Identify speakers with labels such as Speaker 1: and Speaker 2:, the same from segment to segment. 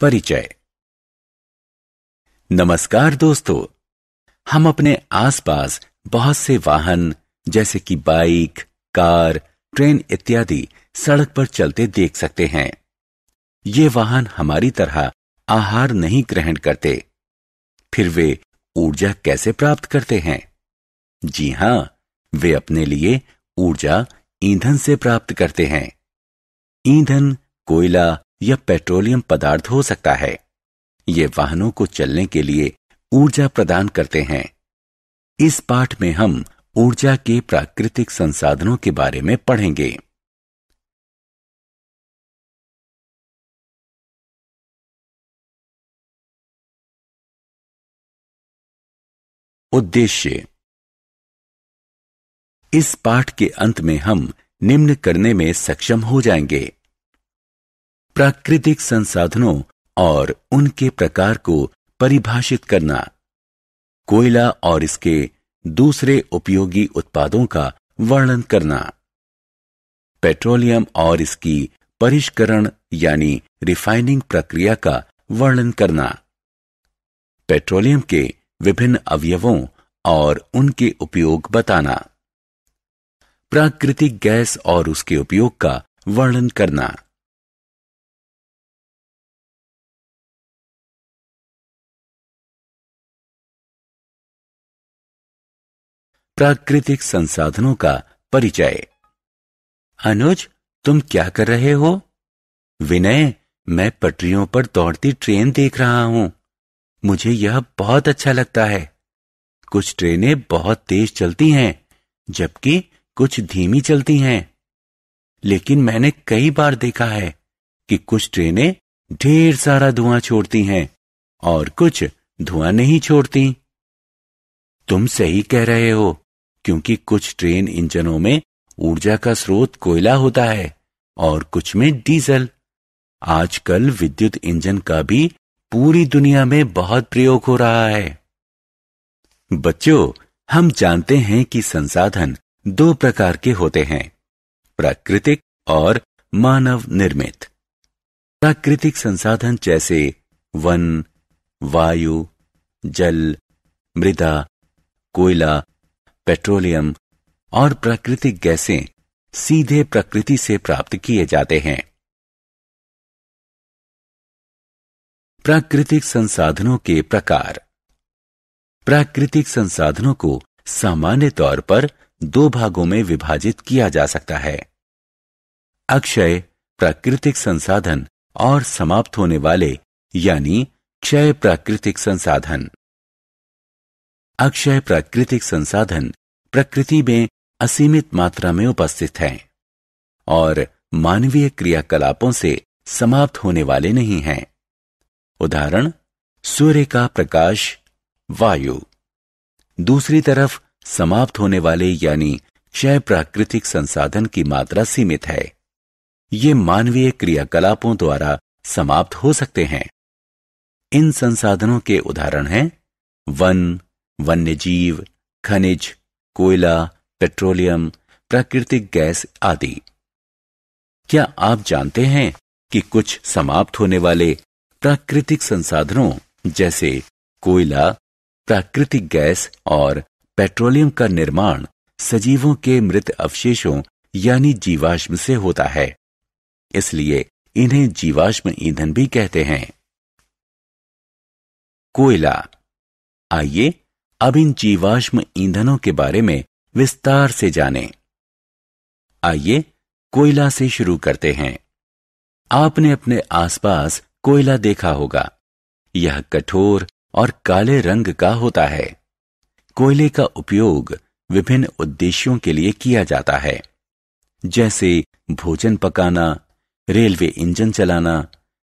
Speaker 1: परिचय नमस्कार दोस्तों हम अपने आसपास बहुत से वाहन जैसे कि बाइक कार ट्रेन इत्यादि सड़क पर चलते देख सकते हैं ये वाहन हमारी तरह आहार नहीं ग्रहण करते फिर वे ऊर्जा कैसे प्राप्त करते हैं जी हां वे अपने लिए ऊर्जा ईंधन से प्राप्त करते हैं ईंधन कोयला या पेट्रोलियम पदार्थ हो सकता है ये वाहनों को चलने के लिए ऊर्जा प्रदान करते हैं
Speaker 2: इस पाठ में हम ऊर्जा के प्राकृतिक संसाधनों के बारे में पढ़ेंगे उद्देश्य इस पाठ के अंत में हम
Speaker 1: निम्न करने में सक्षम हो जाएंगे प्राकृतिक संसाधनों और उनके प्रकार को परिभाषित करना कोयला और इसके दूसरे उपयोगी उत्पादों का वर्णन करना पेट्रोलियम और इसकी परिष्करण यानी रिफाइनिंग प्रक्रिया का वर्णन करना पेट्रोलियम के विभिन्न अवयवों और उनके उपयोग बताना प्राकृतिक गैस
Speaker 2: और उसके उपयोग का वर्णन करना प्राकृतिक संसाधनों का परिचय
Speaker 1: अनुज तुम क्या कर रहे हो विनय मैं पटरियों पर दौड़ती ट्रेन देख रहा हूं मुझे यह बहुत अच्छा लगता है कुछ ट्रेनें बहुत तेज चलती हैं जबकि कुछ धीमी चलती हैं लेकिन मैंने कई बार देखा है कि कुछ ट्रेनें ढेर सारा धुआं छोड़ती हैं और कुछ धुआं नहीं छोड़ती तुम सही कह रहे हो क्योंकि कुछ ट्रेन इंजनों में ऊर्जा का स्रोत कोयला होता है और कुछ में डीजल आजकल विद्युत इंजन का भी पूरी दुनिया में बहुत प्रयोग हो रहा है बच्चों हम जानते हैं कि संसाधन दो प्रकार के होते हैं प्राकृतिक और मानव निर्मित प्राकृतिक संसाधन जैसे वन वायु जल मृदा कोयला पेट्रोलियम और प्राकृतिक गैसें
Speaker 2: सीधे प्रकृति से प्राप्त किए जाते हैं प्राकृतिक संसाधनों के प्रकार प्राकृतिक
Speaker 1: संसाधनों को सामान्य तौर पर दो भागों में विभाजित किया जा सकता है अक्षय प्राकृतिक संसाधन और समाप्त होने वाले यानी क्षय प्राकृतिक संसाधन अक्षय प्राकृतिक संसाधन प्रकृति में असीमित मात्रा में उपस्थित हैं और मानवीय क्रियाकलापों से समाप्त होने वाले नहीं हैं उदाहरण सूर्य का प्रकाश वायु दूसरी तरफ समाप्त होने वाले यानी क्षय प्राकृतिक संसाधन की मात्रा सीमित है ये मानवीय क्रियाकलापों द्वारा समाप्त हो सकते हैं इन संसाधनों के उदाहरण हैं वन वन्य जीव खनिज कोयला पेट्रोलियम प्राकृतिक गैस आदि क्या आप जानते हैं कि कुछ समाप्त होने वाले प्राकृतिक संसाधनों जैसे कोयला प्राकृतिक गैस और पेट्रोलियम का निर्माण सजीवों के मृत अवशेषों यानी जीवाश्म से होता है इसलिए इन्हें जीवाश्म ईंधन भी कहते हैं कोयला आइए अब इन जीवाश्म ईंधनों के बारे में विस्तार से जानें। आइए कोयला से शुरू करते हैं आपने अपने आसपास कोयला देखा होगा यह कठोर और काले रंग का होता है कोयले का उपयोग विभिन्न उद्देश्यों के लिए किया जाता है जैसे भोजन पकाना रेलवे इंजन चलाना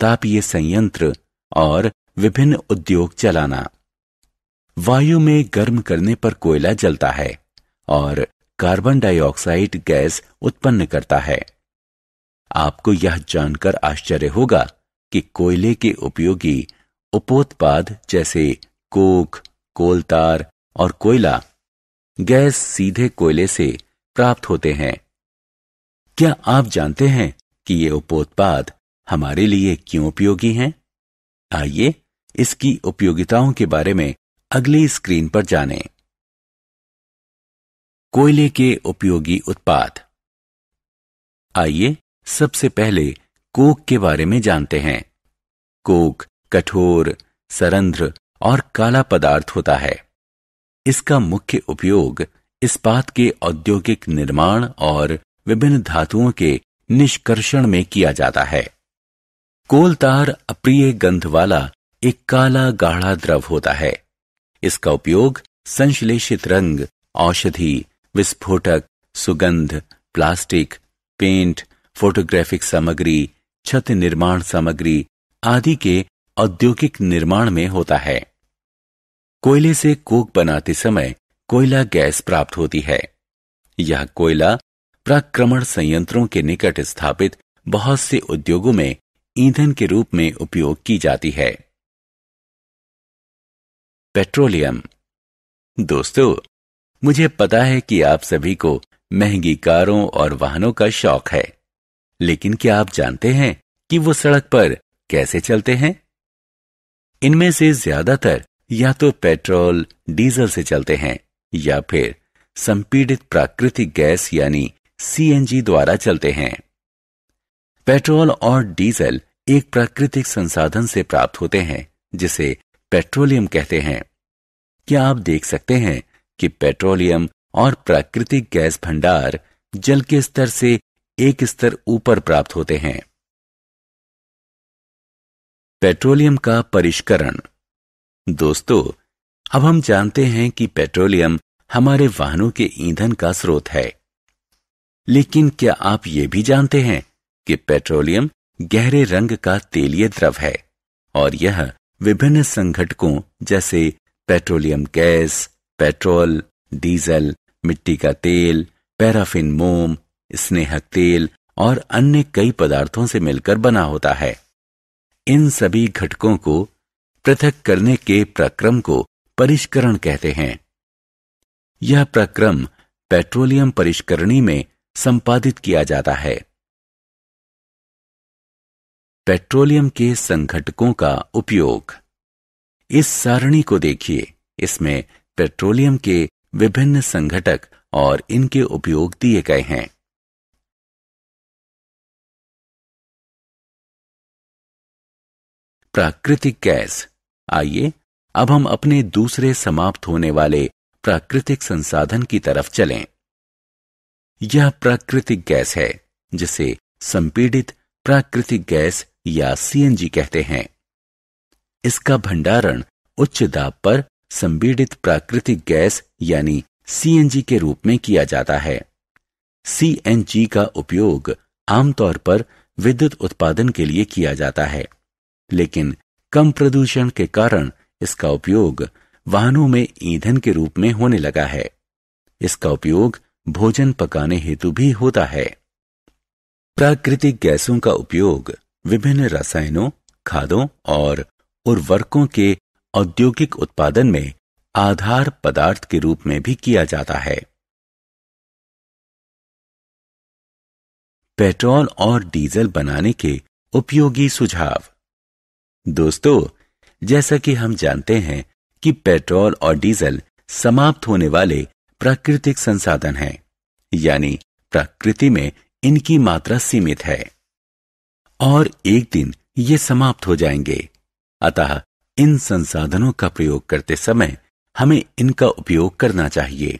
Speaker 1: तापीय संयंत्र और विभिन्न उद्योग चलाना वायु में गर्म करने पर कोयला जलता है और कार्बन डाइऑक्साइड गैस उत्पन्न करता है आपको यह जानकर आश्चर्य होगा कि कोयले के उपयोगी उपोत्पाद जैसे कोक कोलतार और कोयला गैस सीधे कोयले से प्राप्त होते हैं क्या आप जानते हैं कि ये उपोत्पाद हमारे लिए क्यों उपयोगी हैं आइए इसकी उपयोगिताओं के बारे में अगली स्क्रीन पर जाने कोयले के उपयोगी उत्पाद आइए सबसे पहले कोक के बारे में जानते हैं कोक कठोर सरंध्र और काला पदार्थ होता है इसका मुख्य उपयोग इस्पात के औद्योगिक निर्माण और विभिन्न धातुओं के निष्कर्षण में किया जाता है कोल तार अप्रिय गंध वाला एक काला गाढ़ा द्रव होता है इसका उपयोग संश्लेषित रंग औषधि विस्फोटक सुगंध प्लास्टिक पेंट फोटोग्राफिक सामग्री छत निर्माण सामग्री आदि के औद्योगिक निर्माण में होता है कोयले से कोक बनाते समय कोयला गैस प्राप्त होती है यह कोयला प्राक्रमण संयंत्रों के निकट स्थापित बहुत से उद्योगों में ईंधन के रूप में उपयोग की जाती है पेट्रोलियम दोस्तों मुझे पता है कि आप सभी को महंगी कारों और वाहनों का शौक है लेकिन क्या आप जानते हैं कि वो सड़क पर कैसे चलते हैं इनमें से ज्यादातर या तो पेट्रोल डीजल से चलते हैं या फिर संपीड़ित प्राकृतिक गैस यानी सीएनजी द्वारा चलते हैं पेट्रोल और डीजल एक प्राकृतिक संसाधन से प्राप्त होते हैं जिसे पेट्रोलियम कहते हैं क्या आप देख सकते हैं कि पेट्रोलियम और प्राकृतिक गैस भंडार जल के स्तर से एक स्तर ऊपर प्राप्त होते हैं पेट्रोलियम का परिष्करण दोस्तों अब हम जानते हैं कि पेट्रोलियम हमारे वाहनों के ईंधन का स्रोत है लेकिन क्या आप ये भी जानते हैं कि पेट्रोलियम गहरे रंग का तेलीय द्रव है और यह विभिन्न संघटकों जैसे पेट्रोलियम गैस पेट्रोल डीजल मिट्टी का तेल पैराफिन मोम स्नेहक तेल और अन्य कई पदार्थों से मिलकर बना होता है इन सभी घटकों को पृथक करने के प्रक्रम को परिष्करण कहते हैं यह प्रक्रम पेट्रोलियम परिष्करणी में संपादित किया जाता है पेट्रोलियम के संघटकों का उपयोग इस सारणी को देखिए इसमें पेट्रोलियम
Speaker 2: के विभिन्न संघटक और इनके उपयोग दिए गए हैं प्राकृतिक गैस आइए अब हम अपने दूसरे समाप्त होने वाले
Speaker 1: प्राकृतिक संसाधन की तरफ चलें यह प्राकृतिक गैस है जिसे संपीड़ित प्राकृतिक गैस या सीएनजी कहते हैं इसका भंडारण उच्च दाब पर संपीड़ित प्राकृतिक गैस यानी सीएनजी के रूप में किया जाता है सीएनजी का उपयोग आमतौर पर विद्युत उत्पादन के लिए किया जाता है लेकिन कम प्रदूषण के कारण इसका उपयोग वाहनों में ईंधन के रूप में होने लगा है इसका उपयोग भोजन पकाने हेतु भी होता है प्राकृतिक गैसों का उपयोग विभिन्न रसायनों खादों और उर्वरकों के औद्योगिक उत्पादन में आधार पदार्थ
Speaker 2: के रूप में भी किया जाता है पेट्रोल और डीजल बनाने के उपयोगी सुझाव
Speaker 1: दोस्तों जैसा कि हम जानते हैं कि पेट्रोल और डीजल समाप्त होने वाले प्राकृतिक संसाधन हैं, यानी प्रकृति में इनकी मात्रा सीमित है और एक दिन ये समाप्त हो जाएंगे अतः इन संसाधनों का प्रयोग करते समय हमें इनका उपयोग करना चाहिए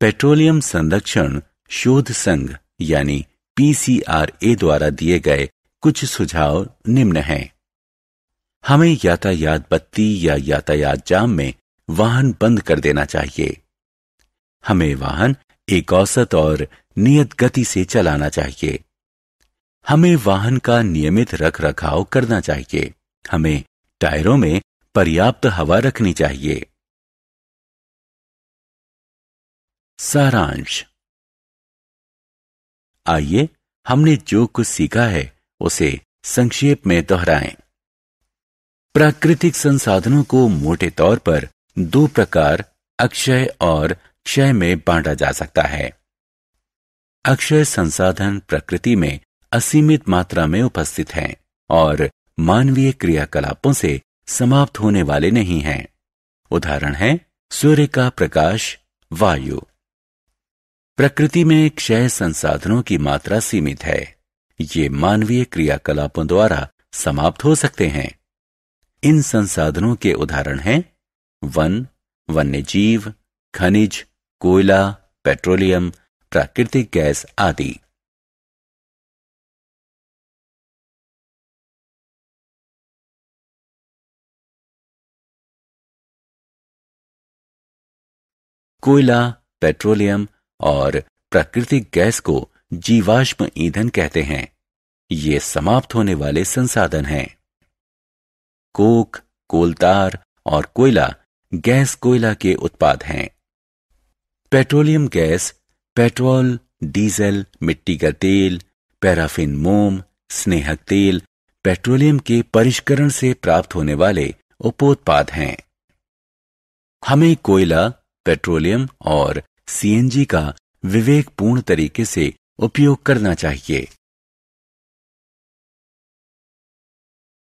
Speaker 1: पेट्रोलियम संरक्षण शोध संघ यानी पीसीआरए द्वारा दिए गए कुछ सुझाव निम्न हैं हमें यातायात बत्ती या यातायात जाम में वाहन बंद कर देना चाहिए हमें वाहन एक औसत और नियत गति से चलाना चाहिए हमें वाहन का नियमित रख रखाव करना चाहिए
Speaker 2: हमें टायरों में पर्याप्त हवा रखनी चाहिए सारांश आइए हमने जो कुछ सीखा है उसे संक्षेप में दोहराएं।
Speaker 1: प्राकृतिक संसाधनों को मोटे तौर पर दो प्रकार अक्षय और क्षय में बांटा जा सकता है अक्षय संसाधन प्रकृति में असीमित मात्रा में उपस्थित हैं और मानवीय क्रियाकलापों से समाप्त होने वाले नहीं हैं उदाहरण है सूर्य का प्रकाश वायु प्रकृति में क्षय संसाधनों की मात्रा सीमित है ये मानवीय क्रियाकलापों द्वारा समाप्त हो सकते हैं इन संसाधनों के उदाहरण हैं वन वन्य
Speaker 2: जीव खनिज कोयला पेट्रोलियम प्राकृतिक गैस आदि कोयला पेट्रोलियम और प्राकृतिक गैस को
Speaker 1: जीवाश्म ईंधन कहते हैं ये समाप्त होने वाले संसाधन हैं कोक कोलतार और कोयला गैस कोयला के उत्पाद हैं पेट्रोलियम गैस पेट्रोल डीजल मिट्टी का तेल पैराफिन मोम स्नेहक तेल पेट्रोलियम के परिष्करण से प्राप्त होने वाले उपोत्पाद हैं हमें कोयला
Speaker 2: पेट्रोलियम और सीएनजी का विवेकपूर्ण तरीके से उपयोग करना चाहिए